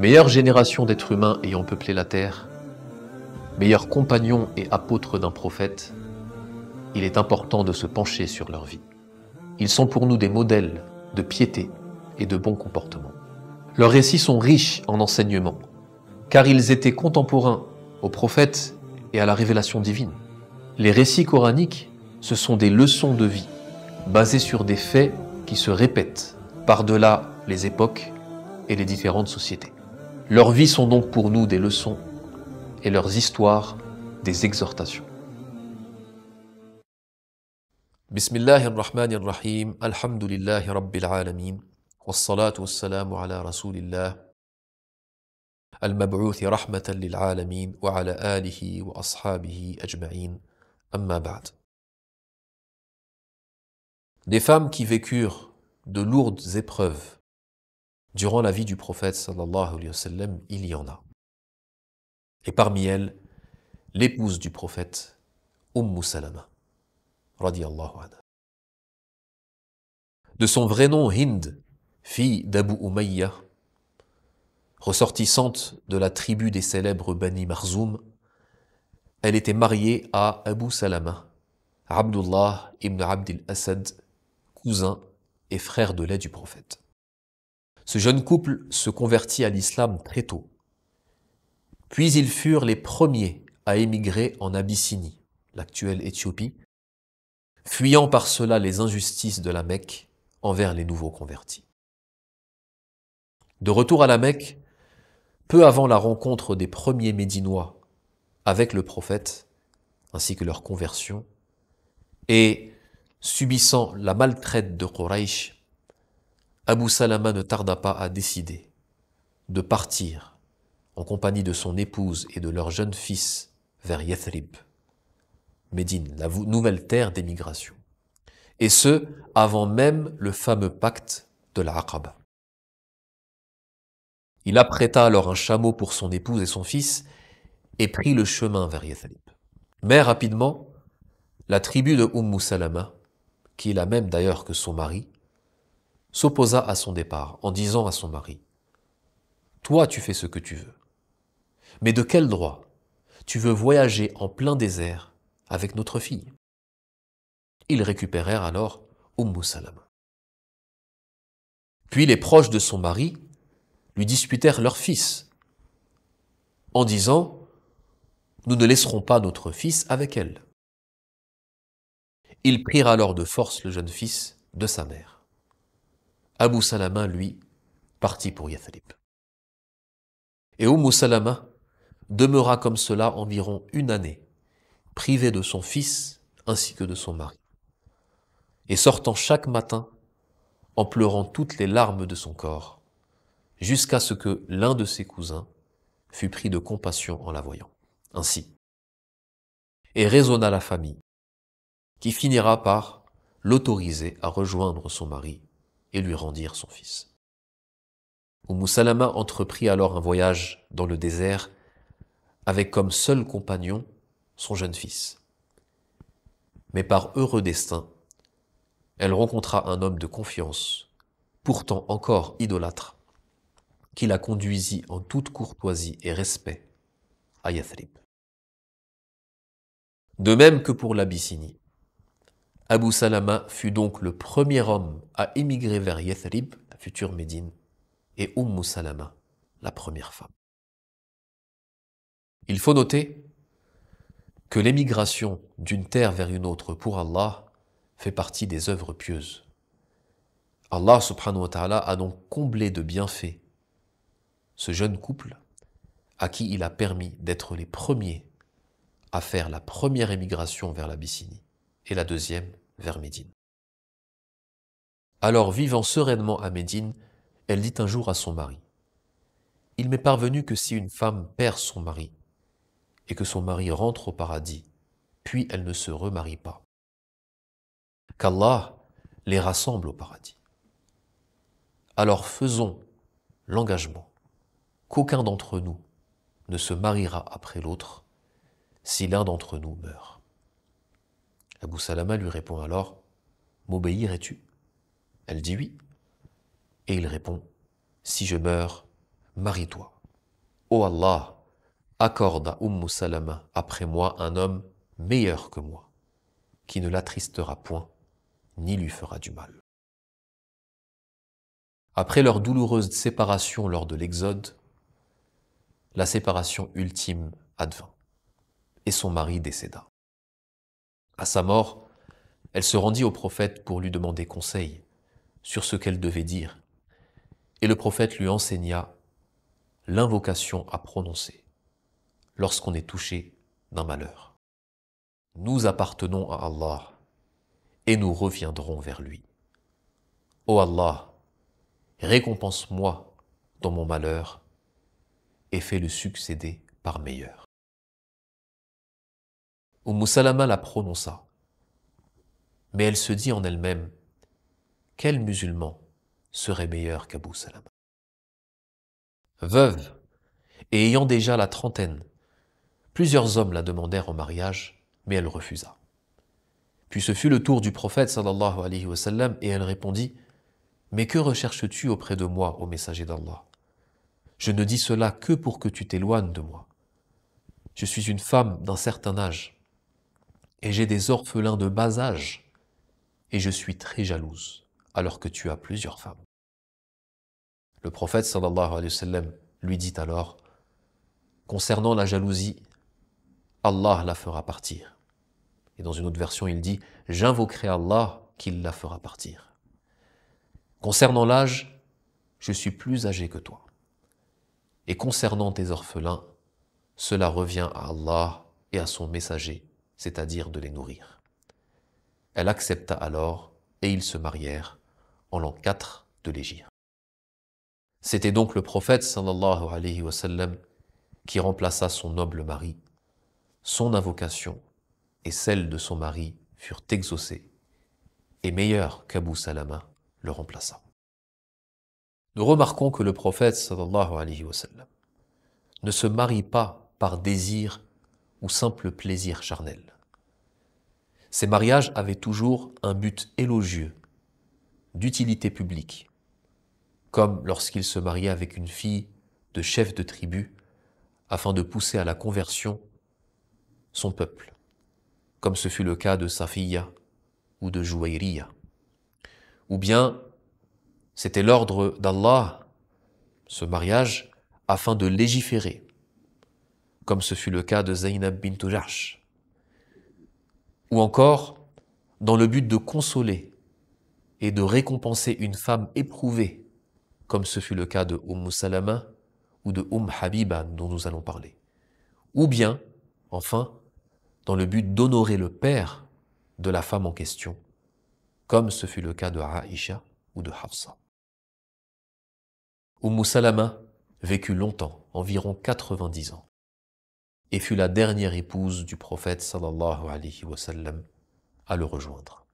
meilleure génération d'êtres humains ayant peuplé la terre, meilleurs compagnon et apôtres d'un prophète, il est important de se pencher sur leur vie. Ils sont pour nous des modèles de piété et de bon comportement. Leurs récits sont riches en enseignements, car ils étaient contemporains aux prophètes et à la révélation divine. Les récits coraniques, ce sont des leçons de vie, basées sur des faits qui se répètent par-delà les époques et les différentes sociétés. Leurs vies sont donc pour nous des leçons et leurs histoires des exhortations. Bismillahir Rahmanir Rahim, Alhamdulillahir Rabbil Alamin, wassalatu wassalamu ala Rasulillah, al-mab'outhi rahmatan lil alamin, wa ala alihi wa ashabihi ajma'in, amma ba'd. Des femmes qui vécurent de lourdes épreuves Durant la vie du prophète sallallahu alayhi wa sallam, il y en a. Et parmi elles, l'épouse du prophète, Umm Salama, radiallahu anha. De son vrai nom, Hind, fille d'Abu Umayya, ressortissante de la tribu des célèbres Bani Marzoum, elle était mariée à Abu Salama, Abdullah ibn Abdul Asad, cousin et frère de lait du prophète. Ce jeune couple se convertit à l'islam très tôt. Puis ils furent les premiers à émigrer en Abyssinie, l'actuelle Éthiopie, fuyant par cela les injustices de la Mecque envers les nouveaux convertis. De retour à la Mecque, peu avant la rencontre des premiers Médinois avec le prophète, ainsi que leur conversion, et subissant la maltraite de Quraysh Abu Salama ne tarda pas à décider de partir en compagnie de son épouse et de leur jeune fils vers Yathrib, Médine, la nouvelle terre d'émigration. Et ce, avant même le fameux pacte de la Il apprêta alors un chameau pour son épouse et son fils et prit le chemin vers Yathrib. Mais rapidement, la tribu de Umm Salama, qui est la même d'ailleurs que son mari, s'opposa à son départ en disant à son mari, Toi tu fais ce que tu veux. Mais de quel droit tu veux voyager en plein désert avec notre fille Ils récupérèrent alors Umm Salam. Puis les proches de son mari lui disputèrent leur fils en disant Nous ne laisserons pas notre fils avec elle. Ils prirent alors de force le jeune fils de sa mère. Abu Salama, lui, partit pour Yathrib. Et Umm Salama demeura comme cela environ une année, privé de son fils ainsi que de son mari, et sortant chaque matin en pleurant toutes les larmes de son corps, jusqu'à ce que l'un de ses cousins fût pris de compassion en la voyant. Ainsi, et raisonna la famille, qui finira par l'autoriser à rejoindre son mari et lui rendirent son fils. Oumu Salama entreprit alors un voyage dans le désert avec comme seul compagnon son jeune fils. Mais par heureux destin, elle rencontra un homme de confiance, pourtant encore idolâtre, qui la conduisit en toute courtoisie et respect à Yathrib. De même que pour l'Abyssinie, Abu Salama fut donc le premier homme à émigrer vers Yathrib, la future Médine, et Umm Salama, la première femme. Il faut noter que l'émigration d'une terre vers une autre pour Allah fait partie des œuvres pieuses. Allah subhanahu wa ta'ala a donc comblé de bienfaits ce jeune couple à qui il a permis d'être les premiers à faire la première émigration vers l'Abyssinie et la deuxième vers Médine. Alors, vivant sereinement à Médine, elle dit un jour à son mari Il m'est parvenu que si une femme perd son mari, et que son mari rentre au paradis, puis elle ne se remarie pas, qu'Allah les rassemble au paradis. Alors faisons l'engagement qu'aucun d'entre nous ne se mariera après l'autre si l'un d'entre nous meurt. Abu Salama lui répond alors M'obéirais-tu Elle dit oui. Et il répond Si je meurs, marie-toi. Ô oh Allah, accorde à Umm Salama après moi un homme meilleur que moi, qui ne l'attristera point, ni lui fera du mal. Après leur douloureuse séparation lors de l'Exode, la séparation ultime advint, et son mari décéda. À sa mort, elle se rendit au prophète pour lui demander conseil sur ce qu'elle devait dire, et le prophète lui enseigna l'invocation à prononcer lorsqu'on est touché d'un malheur. Nous appartenons à Allah et nous reviendrons vers lui. Ô Allah, récompense-moi dans mon malheur et fais-le succéder par meilleur. Oum Salama la prononça. Mais elle se dit en elle-même, quel musulman serait meilleur qu'Abu Salama Veuve et ayant déjà la trentaine, plusieurs hommes la demandèrent en mariage, mais elle refusa. Puis ce fut le tour du prophète sallallahu alayhi wa sallam, et elle répondit Mais que recherches-tu auprès de moi, ô messager d'Allah Je ne dis cela que pour que tu t'éloignes de moi. Je suis une femme d'un certain âge et j'ai des orphelins de bas âge, et je suis très jalouse, alors que tu as plusieurs femmes. Le prophète sallallahu alayhi wa sallam lui dit alors, concernant la jalousie, Allah la fera partir. Et dans une autre version, il dit, j'invoquerai Allah qu'il la fera partir. Concernant l'âge, je suis plus âgé que toi. Et concernant tes orphelins, cela revient à Allah et à son messager c'est-à-dire de les nourrir. Elle accepta alors, et ils se marièrent, en l'an 4 de l'Égypte. C'était donc le prophète sallallahu qui remplaça son noble mari. Son invocation et celle de son mari furent exaucées, et meilleur qu'Abu Salama le remplaça. Nous remarquons que le prophète sallallahu ne se marie pas par désir ou simple plaisir charnel. Ces mariages avaient toujours un but élogieux, d'utilité publique, comme lorsqu'il se mariait avec une fille de chef de tribu afin de pousser à la conversion son peuple, comme ce fut le cas de Safiya ou de Jouairiya. Ou bien, c'était l'ordre d'Allah, ce mariage, afin de légiférer, comme ce fut le cas de Zainab bin Tujash, Ou encore, dans le but de consoler et de récompenser une femme éprouvée, comme ce fut le cas de Umm Salama ou de Umm Habiba dont nous allons parler. Ou bien, enfin, dans le but d'honorer le père de la femme en question, comme ce fut le cas de Aisha ou de Hafsa. Umm Salama vécut longtemps, environ 90 ans et fut la dernière épouse du prophète sallallahu alayhi wa sallam à le rejoindre.